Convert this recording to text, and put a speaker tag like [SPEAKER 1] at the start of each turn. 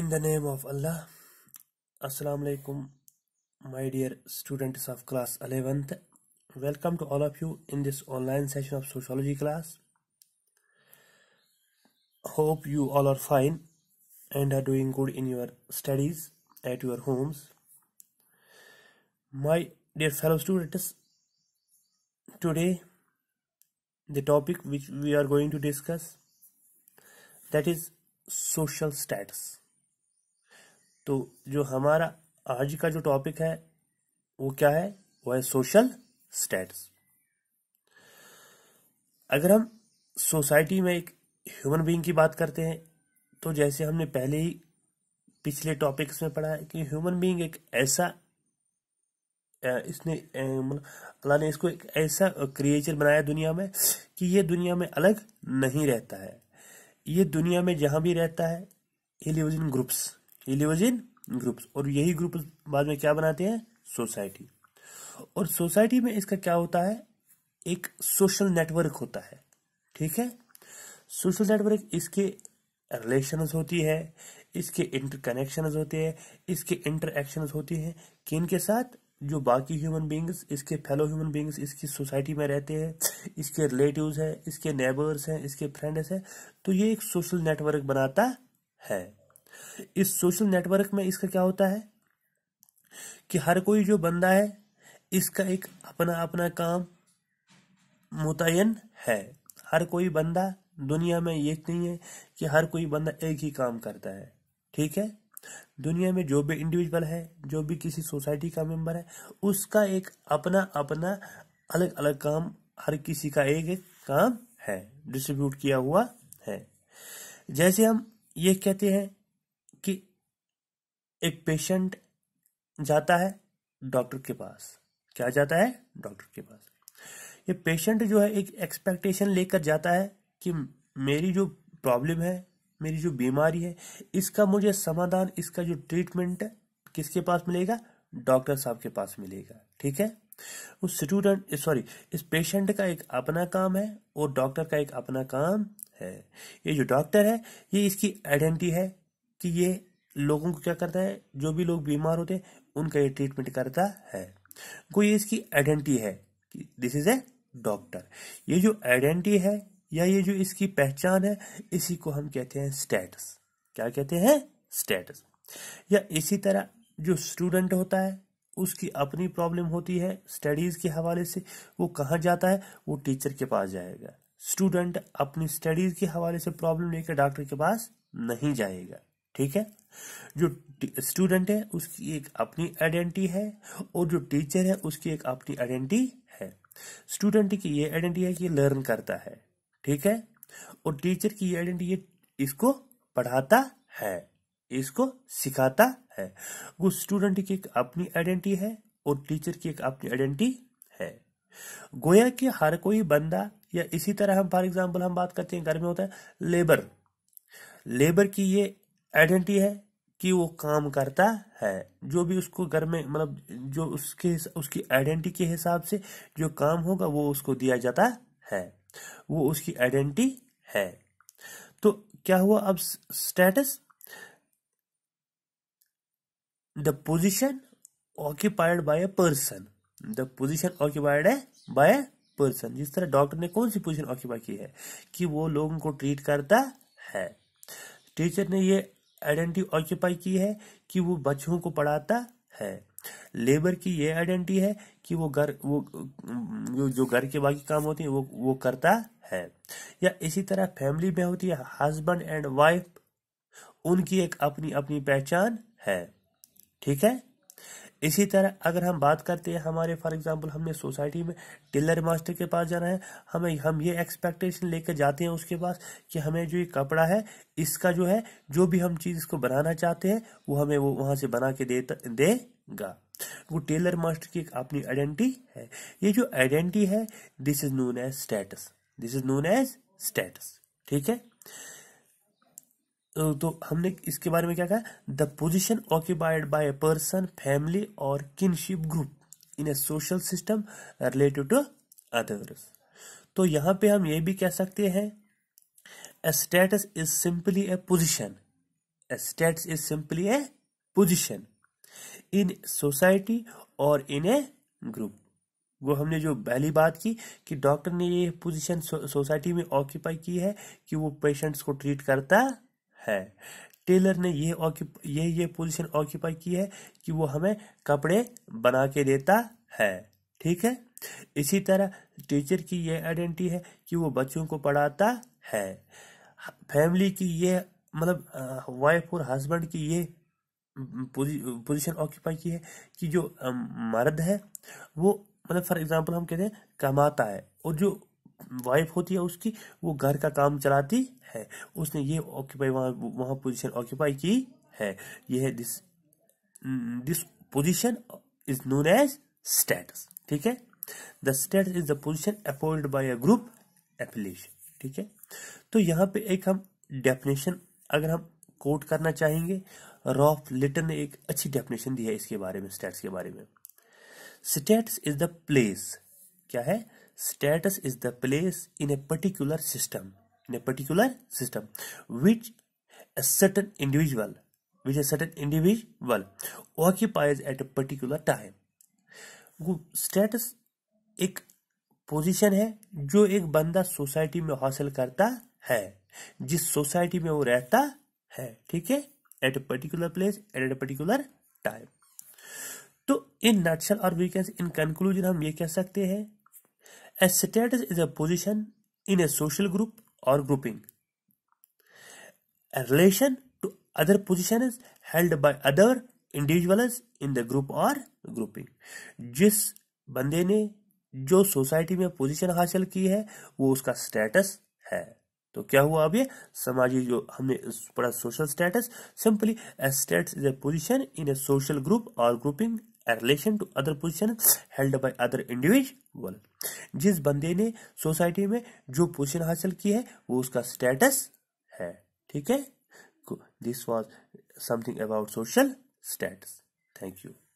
[SPEAKER 1] In the name of Allah, Assalamu alaikum, my dear students of class 11th. Welcome to all of you in this online session of sociology class. Hope you all are fine and are doing good in your studies at your homes. My dear fellow students, today the topic which we are going to discuss that is social status तो जो हमारा आज का जो topic है वो क्या है वो है सोशल स्टेटस अगर हम सोसाइटी में एक ह्यूमन बीइंग की बात करते हैं तो जैसे हमने पहले ही पिछले टॉपिक्स में पढ़ा है कि ह्यूमन बीइंग एक ऐसा इसने अल्लाह ने इसको एक ऐसा क्रिएचर बनाया दुनिया में कि ये दुनिया में अलग नहीं रहता है ये दुनिया में जहां भी रहता है ये इन ग्रुप्स ये लिवज इन ग्रुप्स और यही ग्रुप बाद में क्या बनाते हैं सोसाइटी और सोसाइटी में इसका क्या होता है एक सोशल नेटवर्क होता है ठीक है सोशल नेटवर्क इसके रिलेशन होती है इसके कनेक्शन होते हैं इसके इंटरक्शन होती हैं किन के साथ जो बाकी ह्यूमन बींग्स इसके फेलो ह्यूमन बींग्स इसकी सोसाइटी में रहते हैं इसके रिलेटिव्स हैं इसके नेबर्स हैं इसके फ्रेंड्स हैं तो ये एक सोशल नेटवर्क बनाता है इस सोशल नेटवर्क में इसका क्या होता है कि हर कोई जो बंदा है इसका एक अपना अपना काम मुतयन है हर कोई बंदा दुनिया में एक नहीं है कि हर कोई बंदा एक ही काम करता है ठीक है दुनिया में जो भी इंडिविजुअल है जो भी किसी सोसाइटी का मेंबर है उसका एक अपना अपना अलग अलग काम हर किसी का एक एक काम है डिस्ट्रीब्यूट किया हुआ है जैसे हम ये कहते हैं कि एक पेशेंट जाता है डॉक्टर के पास क्या जाता है डॉक्टर के पास ये पेशेंट जो है एक एक्सपेक्टेशन लेकर जाता है कि मेरी जो प्रॉब्लम है मेरी जो बीमारी है इसका मुझे समाधान इसका जो ट्रीटमेंट है किसके पास मिलेगा डॉक्टर साहब के पास मिलेगा ठीक है उस स्टूडेंट सॉरी इस पेशेंट का एक अपना काम है और डॉक्टर का एक अपना काम है ये जो डॉक्टर है ये इसकी आइडेंटिटी है कि ये लोगों को क्या करता है जो भी लोग बीमार होते हैं उनका ये ट्रीटमेंट करता है कोई इसकी आइडेंटिटी है कि दिस इज ए डॉक्टर ये जो आइडेंटिटी है या ये जो इसकी पहचान है इसी को हम कहते हैं स्टेटस क्या कहते हैं स्टेटस या इसी तरह जो स्टूडेंट होता है उसकी अपनी प्रॉब्लम होती है स्टडीज के हवाले से वो कहाँ जाता है वो टीचर के पास जाएगा स्टूडेंट अपनी स्टडीज के हवाले से प्रॉब्लम लेकर डॉक्टर के पास नहीं जाएगा ठीक है जो स्टूडेंट है उसकी एक अपनी आइडेंटिटी है और जो टीचर है उसकी एक अपनी आइडेंटिटी है स्टूडेंट की ये आइडेंटिटी है कि ये लर्न करता है ठीक है और टीचर की ये आइडेंटिटी इसको पढ़ाता है इसको सिखाता है वो स्टूडेंट की एक अपनी आइडेंटिटी है और टीचर की एक अपनी आइडेंटिटी है गोया कि हर कोई बंदा या इसी तरह हम फॉर एग्जाम्पल हम बात करते हैं घर में होता है लेबर लेबर की ये आइडेंटिटी है कि वो काम करता है जो भी उसको घर में मतलब जो उसके उसकी आइडेंटिटी के हिसाब से जो काम होगा वो उसको दिया जाता है वो उसकी आइडेंटिटी है तो क्या हुआ अब status the position occupied by a person the position occupied है बाय अ पर्सन जिस तरह डॉक्टर ने कौन सी पोजिशन ऑक्यूपाई की है कि वो लोगों को ट्रीट करता है टीचर ने ये आइडेंटिटी ऑक्यूपाई की है कि वो बच्चों को पढ़ाता है लेबर की ये आइडेंटिटी है कि वो घर वो जो घर के बाकी काम होते हैं वो वो करता है या इसी तरह फैमिली में होती है हस्बैंड एंड वाइफ उनकी एक अपनी अपनी पहचान है ठीक है इसी तरह अगर हम बात करते हैं हमारे फॉर एग्जांपल हमने सोसाइटी में टेलर मास्टर के पास जाना है हमें हम ये एक्सपेक्टेशन लेकर जाते हैं उसके पास कि हमें जो ये कपड़ा है इसका जो है जो भी हम चीज़ इसको बनाना चाहते हैं वो हमें वो वहाँ से बना के दे देगा वो टेलर मास्टर की एक अपनी आइडेंटिटी है ये जो आइडेंटिटी है this is known as status this is known as status ठीक है तो, तो हमने इसके बारे में क्या कहा the position occupied by a person family और kinship group in a social system related to others तो यहां पे हम ये भी कह सकते हैं a status is simply a position a status is simply a position in society और इन ए ग्रुप वो हमने जो पहली बात की कि डॉक्टर ने ये पोजीशन सोसाइटी में ऑक्यूपाई की है कि वो पेशेंट्स को ट्रीट करता है टेलर ने यह ये ये पोजीशन ऑक्यूपाई की है कि वो हमें कपड़े बना के देता है ठीक है इसी तरह टीचर की यह आइडेंटिटी है कि वो बच्चों को पढ़ाता है फैमिली की यह मतलब वाइफ और हस्बैंड की ये पोजीशन मतलब, ऑक्यूपाई की है कि जो मर्द है वो मतलब फॉर एग्जांपल हम कहते हैं कमाता है और जो वाइफ होती है उसकी वो घर का काम चलाती है उसने ये ऑक्यूपाई वहाँ वहाँ पोजीशन ऑक्यूपाई की है यह this this position is known as status ठीक है the status is the position appoint by a group affiliation ठीक है तो यहाँ पे एक हम डेफिनेशन अगर हम कोट करना चाहेंगे रॉफ लिटन ने एक अच्छी डेफिनेशन दी है इसके बारे में स्टेटस के बारे में स्टेटस इज द प्लेस क्या है status is the place in a particular system in a particular system which a certain individual which a certain individual occupies at a particular time वो स्टेटस एक position है जो एक बंदा society में हासिल करता है जिस सोसाइटी में वो रहता है ठीक है at a particular place at a particular time तो इन नेचुरल और वीकेंस इन कंक्लूजन हम ये कह सकते हैं A status is a position in a social group or grouping. A relation to other positions held by other individuals in the group or grouping. जिस बंदे ने जो सोसाइटी में पोजिशन हासिल की है वो उसका स्टेटस है तो क्या हुआ अब ये सामाजिक जो हमने पढ़ा social status simply a status is a position in a social group और grouping a relation to other position held by other individual जिस बंदे ने सोसाइटी में जो पोजिशन हासिल की है वो उसका स्टेटस है ठीक है this was something about social status thank you